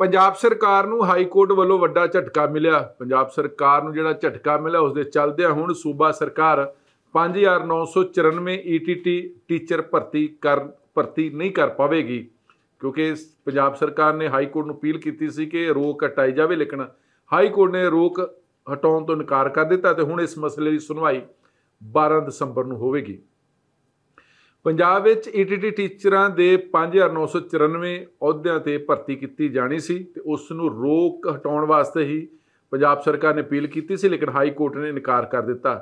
ਪੰਜਾਬ ਸਰਕਾਰ ਨੂੰ high court ਵੱਲੋਂ ਵੱਡਾ ਝਟਕਾ ਮਿਲਿਆ ਪੰਜਾਬ ਸਰਕਾਰ ਨੂੰ ਜਿਹੜਾ ਝਟਕਾ ਮਿਲਿਆ ਉਸ ਦੇ ਚੱਲਦਿਆਂ ਹੁਣ ਸੂਬਾ ਸਰਕਾਰ 5994 ETT ਟੀਚਰ ਭਰਤੀ ਕਰ ਭਰਤੀ ਨਹੀਂ ਕਰ ਪਾਵੇਗੀ ਕਿਉਂਕਿ ਪੰਜਾਬ ਸਰਕਾਰ ਨੇ ਹਾਈ ਕੋਰਟ ਨੂੰ ਅਪੀਲ ਕੀਤੀ ਸੀ ਕਿ ਰੋਕ ਹਟਾਈ ਜਾਵੇ ਲੇਕਿਨ ਹਾਈ ਕੋਰਟ ਨੇ ਰੋਕ ਹਟਾਉਣ ਤੋਂ ਇਨਕਾਰ ਕਰ ਦਿੱਤਾ ਤੇ ਹੁਣ ਇਸ ਮਸਲੇ ਦੀ ਸੁਣਵਾਈ 12 ਦਸੰਬਰ ਨੂੰ ਹੋਵੇਗੀ ਪੰਜਾਬ ਵਿੱਚ ਈਟੀਟੀ e ਟੀਚਰਾਂ ਦੇ 5994 ਅਹੁਦਿਆਂ ਤੇ ਭਰਤੀ ਕੀਤੀ ਜਾਣੀ ਸੀ ਤੇ ਉਸ ਨੂੰ ਰੋਕ ਹਟਾਉਣ ਵਾਸਤੇ ਹੀ ਪੰਜਾਬ ਸਰਕਾਰ ਨੇ ਅਪੀਲ ਕੀਤੀ ਸੀ ਲੇਕਿਨ ਹਾਈ ਕੋਰਟ ਨੇ ਇਨਕਾਰ ਕਰ ਦਿੱਤਾ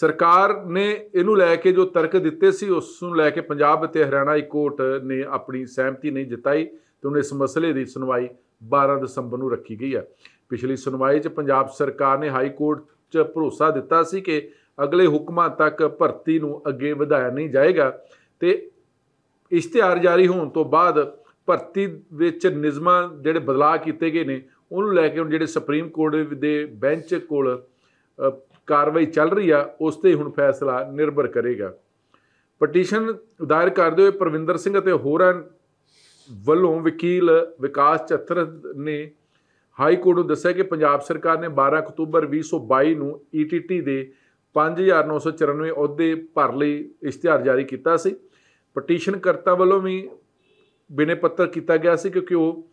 ਸਰਕਾਰ ਨੇ ਇਹਨੂੰ ਲੈ ਕੇ ਜੋ ਤਰਕ ਦਿੱਤੇ ਸੀ ਉਸ ਨੂੰ ਲੈ ਕੇ ਪੰਜਾਬ ਅਤੇ ਹਰਿਆਣਾ ਹਾਈ ਕੋਰਟ ਨੇ ਆਪਣੀ ਸਹਿਮਤੀ ਨਹੀਂ ਜਤਾਈ ਤੇ ਉਹਨੇ ਇਸ ਮਸਲੇ ਦੀ ਸੁਣਵਾਈ 12 ਦਸੰਬਰ ਨੂੰ ਰੱਖੀ ਗਈ ਹੈ ਪਿਛਲੀ ਸੁਣਵਾਈ 'ਚ ਪੰਜਾਬ ਸਰਕਾਰ ਨੇ ਹਾਈ ਕੋਰਟ 'ਚ ਭਰੋਸਾ ਦਿੱਤਾ ਸੀ ਕਿ ਅਗਲੇ ਹੁਕਮਾਂ ਤੱਕ ਭਰਤੀ ਨੂੰ ਅੱਗੇ ਵਧਾਇਆ ਨਹੀਂ ਜਾਏਗਾ ਤੇ ਇਸ਼ਤਿਹਾਰ ਜਾਰੀ ਹੋਣ ਤੋਂ ਬਾਅਦ ਭਰਤੀ ਵਿੱਚ ਨਿਯਮਾਂ ਜਿਹੜੇ ਬਦਲਾਅ ਕੀਤੇ ਗਏ ਨੇ ਉਹਨੂੰ ਲੈ ਕੇ ਹੁਣ ਜਿਹੜੇ ਸੁਪਰੀਮ ਕੋਰਟ ਦੇ ਬੈਂਚ ਕੋਲ ਕਾਰਵਾਈ ਚੱਲ ਰਹੀ ਆ ਉਸ ਤੇ ਹੁਣ ਫੈਸਲਾ ਨਿਰਭਰ ਕਰੇਗਾ ਪਟੀਸ਼ਨ ਦਾਇਰ ਕਰਦੇ ਹੋਏ ਪ੍ਰਵਿੰਦਰ ਸਿੰਘ ਅਤੇ ਹੋਰਾਂ ਵੱਲੋਂ ਵਕੀਲ ਵਿਕਾਸ ਚੱਤਰ ਨੇ ਹਾਈ ਕੋਰਟ ਨੂੰ ਦੱਸਿਆ ਕਿ ਪੰਜਾਬ ਸਰਕਾਰ ਨੇ 12 ਅਕਤੂਬਰ 2022 ਨੂੰ ਈਟੀਟੀ e ਦੇ 5994 ਅਹੁਦੇ ਭਰ ਲਈ ਇਸ਼ਤਿਹਾਰ ਜਾਰੀ ਕੀਤਾ ਸੀ ਪਟੀਸ਼ਨ ਕਰਤਾ ਵੱਲੋਂ ਵੀ ਬਿਨੇ ਪੱਤਰ ਕੀਤਾ ਗਿਆ ਸੀ ਕਿਉਂਕਿ ਉਹ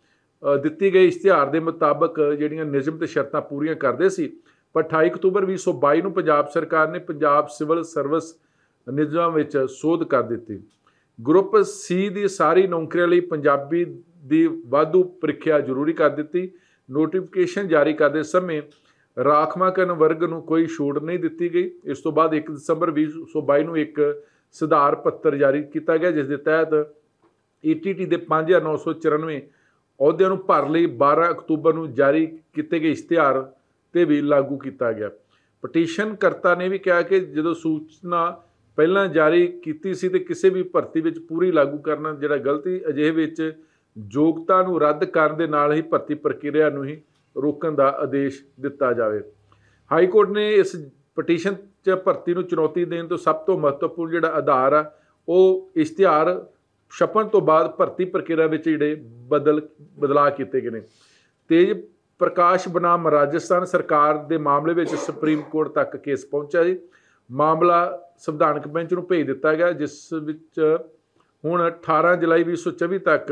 ਦਿੱਤੀ ਗਈ ਇਸ਼ਤਿਹਾਰ ਦੇ ਮੁਤਾਬਕ ਜਿਹੜੀਆਂ ਨਿਯਮ ਤੇ ਸ਼ਰਤਾਂ ਪੂਰੀਆਂ ਕਰਦੇ ਸੀ ਪਰ 28 ਅਕਤੂਬਰ 2022 ਨੂੰ ਪੰਜਾਬ ਸਰਕਾਰ ਨੇ ਪੰਜਾਬ ਸਿਵਲ ਸਰਵਿਸ ਨਿਯਮਾਂ ਵਿੱਚ ਸੋਧ ਕਰ ਦਿੱਤੀ ਗਰੁੱਪ ਸੀ ਦੀ ਸਾਰੀ ਨੌਕਰੀਆਂ ਲਈ ਪੰਜਾਬੀ ਦੀ ਵਾਧੂ ਪ੍ਰੀਖਿਆ ਜ਼ਰੂਰੀ ਕਰ ਦਿੱਤੀ ਨੋਟੀਫਿਕੇਸ਼ਨ ਜਾਰੀ ਕਰਦੇ ਸਮੇਂ ਰਾਖਵਾਂਕਰਨ ਵਰਗ ਨੂੰ ਕੋਈ ਛੋਟ ਨਹੀਂ ਦਿੱਤੀ ਗਈ ਇਸ ਤੋਂ ਬਾਅਦ 1 ਦਸੰਬਰ 2022 ਨੂੰ ਇੱਕ ਸੁਧਾਰ ਪੱਤਰ ਜਾਰੀ ਕੀਤਾ ਗਿਆ ਜਿਸ ਦੇ ਤਹਿਤ ਈਟੀਟੀ e ਦੇ 5994 ਅਹੁਦਿਆਂ ਨੂੰ ਭਰ ਲਈ 12 ਅਕਤੂਬਰ ਨੂੰ ਜਾਰੀ ਕੀਤੇ ਗਏ ਇਸ਼ਤਿਹਾਰ ਤੇ ਵੀ ਲਾਗੂ ਕੀਤਾ ਗਿਆ ਪਟੀਸ਼ਨ ਕਰਤਾ ਨੇ ਵੀ ਕਿਹਾ ਕਿ ਜਦੋਂ ਸੂਚਨਾ ਪਹਿਲਾਂ ਜਾਰੀ ਕੀਤੀ ਸੀ ਤੇ ਕਿਸੇ ਵੀ ਭਰਤੀ ਵਿੱਚ ਪੂਰੀ ਲਾਗੂ ਕਰਨਾ ਜਿਹੜਾ ਗਲਤੀ ਅਜਿਹੇ ਵਿੱਚ ਯੋਗਤਾ ਨੂੰ ਰੱਦ ਕਰਨ ਦੇ ਨਾਲ ਹੀ ਭਰਤੀ ਪ੍ਰਕਿਰਿਆ ਨੂੰ ਹੀ ਰੋਕਣ ਦਾ ਆਦੇਸ਼ ਦਿੱਤਾ ਜਾਵੇ ਹਾਈ ਕੋਰਟ ਨੇ ਇਸ ਪਟੀਸ਼ਨ 'ਚ ਭਰਤੀ ਨੂੰ ਚੁਣੌਤੀ ਦੇਣ ਤੋਂ ਸਭ ਤੋਂ ਮਹੱਤਵਪੂਰਨ ਜਿਹੜਾ ਆਧਾਰ ਆ ਉਹ ਇਸ਼ਤਿਹਾਰ ਛਪਣ ਤੋਂ ਬਾਅਦ ਭਰਤੀ ਪ੍ਰਕਿਰਿਆ ਵਿੱਚ ਜਿਹੜੇ ਬਦਲ ਬਦਲਾਅ ਕੀਤੇ ਗਏ ਨੇ ਤੇਜ ਪ੍ਰਕਾਸ਼ ਬਨਾਮ ਰਾਜਸਥਾਨ ਸਰਕਾਰ ਦੇ ਮਾਮਲੇ ਵਿੱਚ ਸੁਪਰੀਮ ਕੋਰਟ ਤੱਕ ਕੇਸ ਪਹੁੰਚਿਆ ਜੀ ਮਾਮਲਾ ਸੰਵਿਧਾਨਕ ਬੈਂਚ ਨੂੰ ਭੇਜ ਦਿੱਤਾ ਗਿਆ ਜਿਸ ਵਿੱਚ ਹੁਣ 18 ਜੁਲਾਈ 2024 ਤੱਕ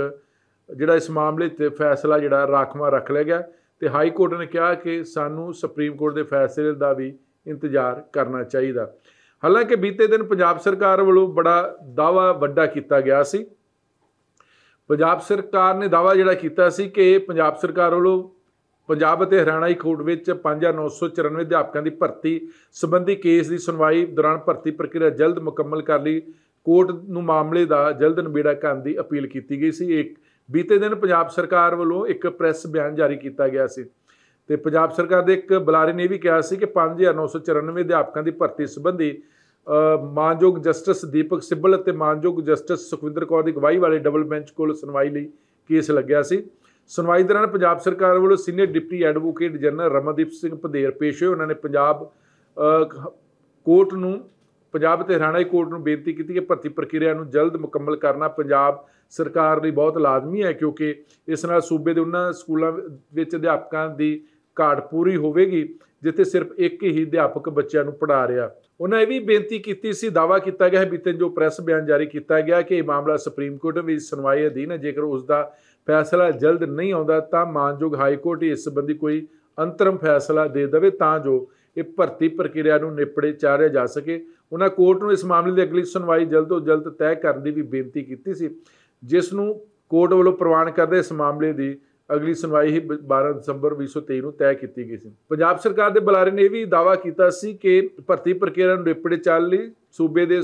ਜਿਹੜਾ ਇਸ ਮਾਮਲੇ ਤੇ ਫੈਸਲਾ ਜਿਹੜਾ ਰਾਖਵਾ ਰੱਖ ਲਿਆ ਗਿਆ ਤੇ ਹਾਈ ਕੋਰਟ ਨੇ ਕਿਹਾ ਕਿ ਸਾਨੂੰ ਸੁਪਰੀਮ ਕੋਰਟ ਦੇ ਫੈਸਲੇ ਦਾ ਵੀ ਇੰਤਜ਼ਾਰ ਕਰਨਾ ਚਾਹੀਦਾ ਹਾਲਾਂਕਿ ਬੀਤੇ ਦਿਨ ਪੰਜਾਬ ਸਰਕਾਰ ਵੱਲੋਂ ਬੜਾ ਦਾਵਾ ਵੱਡਾ ਕੀਤਾ ਗਿਆ ਸੀ ਪੰਜਾਬ ਸਰਕਾਰ ਨੇ ਦਾਵਾ ਜਿਹੜਾ ਕੀਤਾ ਸੀ ਕਿ ਪੰਜਾਬ ਸਰਕਾਰ ਵੱਲੋਂ ਪੰਜਾਬ ਅਤੇ ਹਰਿਆਣਾ ਹਾਈ ਕੋਰਟ ਵਿੱਚ 5994 ਅਧਿਆਪਕਾਂ ਦੀ ਭਰਤੀ ਸੰਬੰਧੀ ਕੇਸ ਦੀ ਸੁਣਵਾਈ ਦੌਰਾਨ ਭਰਤੀ ਪ੍ਰਕਿਰਿਆ ਜਲਦ ਮੁਕੰਮਲ ਕਰ ਲਈ ਕੋਰਟ ਨੂੰ ਮਾਮਲੇ ਦਾ ਜਲਦ ਨਿਬੇੜਾ ਕਰਨ ਦੀ ਅਪੀਲ ਕੀਤੀ ਗਈ ਸੀ ਇੱਕ ਬੀਤੇ ਦਿਨ ਪੰਜਾਬ ਸਰਕਾਰ ਵੱਲੋਂ ਇੱਕ ਪ੍ਰੈਸ ਬਿਆਨ ਜਾਰੀ ਕੀਤਾ ਗਿਆ ਸੀ ਤੇ ਪੰਜਾਬ ਸਰਕਾਰ ਦੇ ਇੱਕ ਬੁਲਾਰੇ ਨੇ ਵੀ ਕਿਹਾ ਸੀ ਕਿ 5994 ਅਧਿਆਪਕਾਂ ਦੀ ਭਰਤੀ ਸੰਬੰਧੀ ਮਾਨਯੋਗ ਜਸਟਿਸ ਦੀਪਕ ਸਿੱਬਲ ਅਤੇ ਮਾਨਯੋਗ ਜਸਟਿਸ ਸੁਖਵਿੰਦਰ ਕੌਰ ਦੀ ਗਵਾਹੀ ਵਾਲੇ ਡਬਲ ਬੈਂਚ ਕੋਲ ਸੁਣਵਾਈ ਲਈ ਕੇਸ ਲੱਗਿਆ ਸੀ ਸੁਣਵਾਈ ਦੌਰਾਨ ਪੰਜਾਬ ਸਰਕਾਰ ਵੱਲੋਂ senior deputy advocate general Ramandeep Singh Padher ਪੇਸ਼ ਹੋਏ ਉਹਨਾਂ ਨੇ ਪੰਜਾਬ ਕੋਰਟ ਨੂੰ ਪੰਜਾਬ ਤੇ ਹਰਿਆਣਾ ਕੋਰਟ ਨੂੰ ਬੇਨਤੀ ਕੀਤੀ ਕਿ ਭਰਤੀ ਪ੍ਰਕਿਰਿਆ ਨੂੰ ਜਲਦ ਮੁਕੰਮਲ ਕਰਨਾ ਪੰਜਾਬ ਸਰਕਾਰ ਲਈ ਬਹੁਤ ਲਾਜ਼ਮੀ ਹੈ ਕਿਉਂਕਿ ਇਸ ਨਾਲ ਸੂਬੇ ਦੇ ਉਹਨਾਂ ਸਕੂਲਾਂ ਵਿੱਚ ਅਧਿਆਪਕਾਂ ਦੀ ਘਾਟ ਪੂਰੀ ਹੋਵੇਗੀ ਜਿੱਥੇ ਸਿਰਫ ਇੱਕ ਹੀ ਅਧਿਆਪਕ ਬੱਚਿਆਂ ਨੂੰ ਪੜ੍ਹਾ ਰਿਹਾ ਉਹਨਾਂ ਇਹ ਵੀ ਬੇਨਤੀ ਕੀਤੀ ਸੀ ਦਾਵਾ ਕੀਤਾ ਗਿਆ ਹੈ ਬੀਤੇ ਜੋ ਪ੍ਰੈਸ ਬਿਆਨ ਜਾਰੀ ਕੀਤਾ ਗਿਆ ਕਿ ਇਹ ਮਾਮਲਾ ਸੁਪਰੀਮ ਕੋਰਟ ਵਿੱਚ ਸੁਣਵਾਈ ਅਧੀਨ ਹੈ ਜੇਕਰ ਉਸ ਦਾ ਫੈਸਲਾ ਜਲਦ ਨਹੀਂ ਆਉਂਦਾ ਤਾਂ ਮਾਨਯੋਗ ਹਾਈ ਕੋਰਟ ਇਸ ਸੰਬੰਧੀ ਕੋਈ ਅੰਤਰਮ ਫੈਸਲਾ ਦੇ ਦੇਵੇ ਤਾਂ ਜੋ ਇਹ ਭਰਤੀ ਪ੍ਰਕਿਰਿਆ ਨੂੰ ਨਿਪੜੇ ਚਾਰਿਆ ਜਾ ਸਕੇ ਉਹਨਾਂ ਕੋਰਟ ਨੂੰ ਇਸ ਮਾਮਲੇ ਦੀ ਅਗਲੀ ਸੁਣਵਾਈ ਜਲਦ ਤੋਂ ਜਲਦ ਤੈਅ ਕਰਨ ਦੀ ਵੀ ਬੇਨਤੀ ਕੀਤੀ ਸੀ ਜਿਸ ਨੂੰ ਕੋਰਟ ਵੱਲੋਂ ਪ੍ਰਵਾਨ ਕਰਦੇ ਇਸ ਮਾਮਲੇ ਦੀ ਅਗਲੀ ਸੁਣਵਾਈ ਹੀ 12 ਦਸੰਬਰ 2023 ਨੂੰ ਤੈਅ ਕੀਤੀ ਗਈ ਸੀ ਪੰਜਾਬ ਸਰਕਾਰ ਦੇ ਬੁਲਾਰੇ ਨੇ ਇਹ ਵੀ ਦਾਵਾ ਕੀਤਾ ਸੀ ਕਿ ਭਰਤੀ ਪ੍ਰਕਿਰਿਆ ਨੂੰ ਰਿਪੜੇ ਚੱਲ ਲਈ ਸੂਬੇ ਦੇ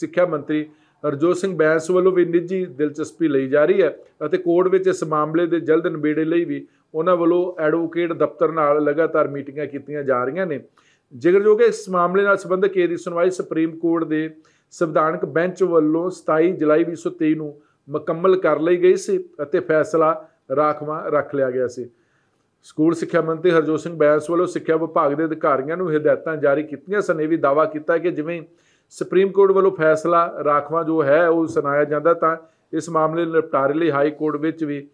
ਸਿੱਖਿਆ ਮੰਤਰੀ ਹਰਜੋਤ ਸਿੰਘ ਬੈਂਸ ਵੱਲੋਂ ਵੀ ਨਿੱਜੀ ਦਿਲਚਸਪੀ ਲਈ ਜਾ ਰਹੀ ਹੈ ਅਤੇ ਕੋਰਟ ਵਿੱਚ ਇਸ ਮਾਮਲੇ ਦੇ ਜਲਦ ਨਿਬੇੜੇ ਲਈ ਵੀ ਉਹਨਾਂ ਵੱਲੋਂ ਐਡਵੋਕੇਟ ਦਫ਼ਤਰ ਨਾਲ ਲਗਾਤਾਰ ਮੀਟਿੰਗਾਂ ਕੀਤੀਆਂ ਜਾ ਰਹੀਆਂ ਨੇ ਜ਼ਿਕਰਯੋਗ ਹੈ ਇਸ ਮਾਮਲੇ ਨਾਲ ਸੰਬੰਧਿਤ ਕੇਸ ਦੀ ਸੁਣਵਾਈ ਸੁਪਰੀਮ ਕੋਰਟ ਦੇ ਸੰਵਿਧਾਨਕ ਬੈਂਚ ਵੱਲੋਂ 27 ਜੁਲਾਈ 2023 ਨੂੰ ਮੁਕੰਮਲ ਕਰ ਲਈ ਗਈ ਸੀ ਅਤੇ ਫੈਸਲਾ ਰਾਖਵਾ ਰੱਖ ਲਿਆ ਗਿਆ ਸੀ ਸਕੂਲ ਸਿੱਖਿਆ ਮੰਤਰੀ ਹਰਜੋਤ ਸਿੰਘ ਬੈਂਸ ਵੱਲੋਂ ਸਿੱਖਿਆ ਵਿਭਾਗ ਦੇ ਅਧਿਕਾਰੀਆਂ ਨੂੰ ਹਦਾਇਤਾਂ ਜਾਰੀ ਕੀਤੀਆਂ ਸਨ ਇਹ ਵੀ ਦਾਵਾ ਕੀਤਾ ਕਿ ਜਿਵੇਂ ਸੁਪਰੀਮ ਕੋਰਟ ਵੱਲੋਂ ਫੈਸਲਾ ਰਾਖਵਾ ਜੋ ਹੈ ਉਹ ਸੁਣਾਇਆ ਜਾਂਦਾ ਤਾਂ ਇਸ ਮਾਮਲੇ ਨੂੰ ਨਿਪਟਾਰੇ ਲਈ ਹਾਈ ਕੋਰਟ ਵਿੱਚ ਵੀ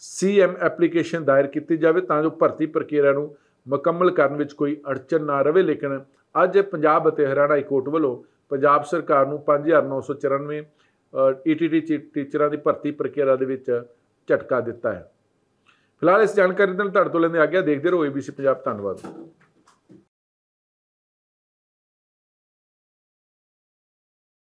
ਸੀਐਮ ਐਪਲੀਕੇਸ਼ਨ ਦਾਇਰ ਕੀਤੀ ਜਾਵੇ ਤਾਂ ਜੋ ਭਰਤੀ ਪ੍ਰਕਿਰਿਆ ਨੂੰ ਮੁਕੰਮਲ ਕਰਨ ਵਿੱਚ ਕੋਈ ਅੜਚਨ ਨਾ ਰਹੇ ਲੇਕਿਨ ਅੱਜ ਪੰਜਾਬ ਅਤੇ ਹਰਿਆਣਾ ਹਾਈ ਕੋਰਟ ਵੱਲੋਂ ਪੰਜਾਬ ਸਰਕਾਰ ਨੂੰ 5994 ਈਟੀਟੀ e ਟੀਚਰਾਂ ਦੀ ਭਰਤੀ ਪ੍ਰਕਿਰਿਆ ਦੇ ਵਿੱਚ ਝਟਕਾ ਦਿੱਤਾ ਹੈ ਫਿਲਹਾਲ ਇਸ ਜਾਣਕਾਰੀ ਨਾਲ ਤੁਹਾਡੇ ਤੋਂ ਲੈਂਦੇ ਆ ਗਿਆ ਦੇਖਦੇ ਰਹੋ ABC ਪੰਜਾਬ ਧੰਨਵਾਦ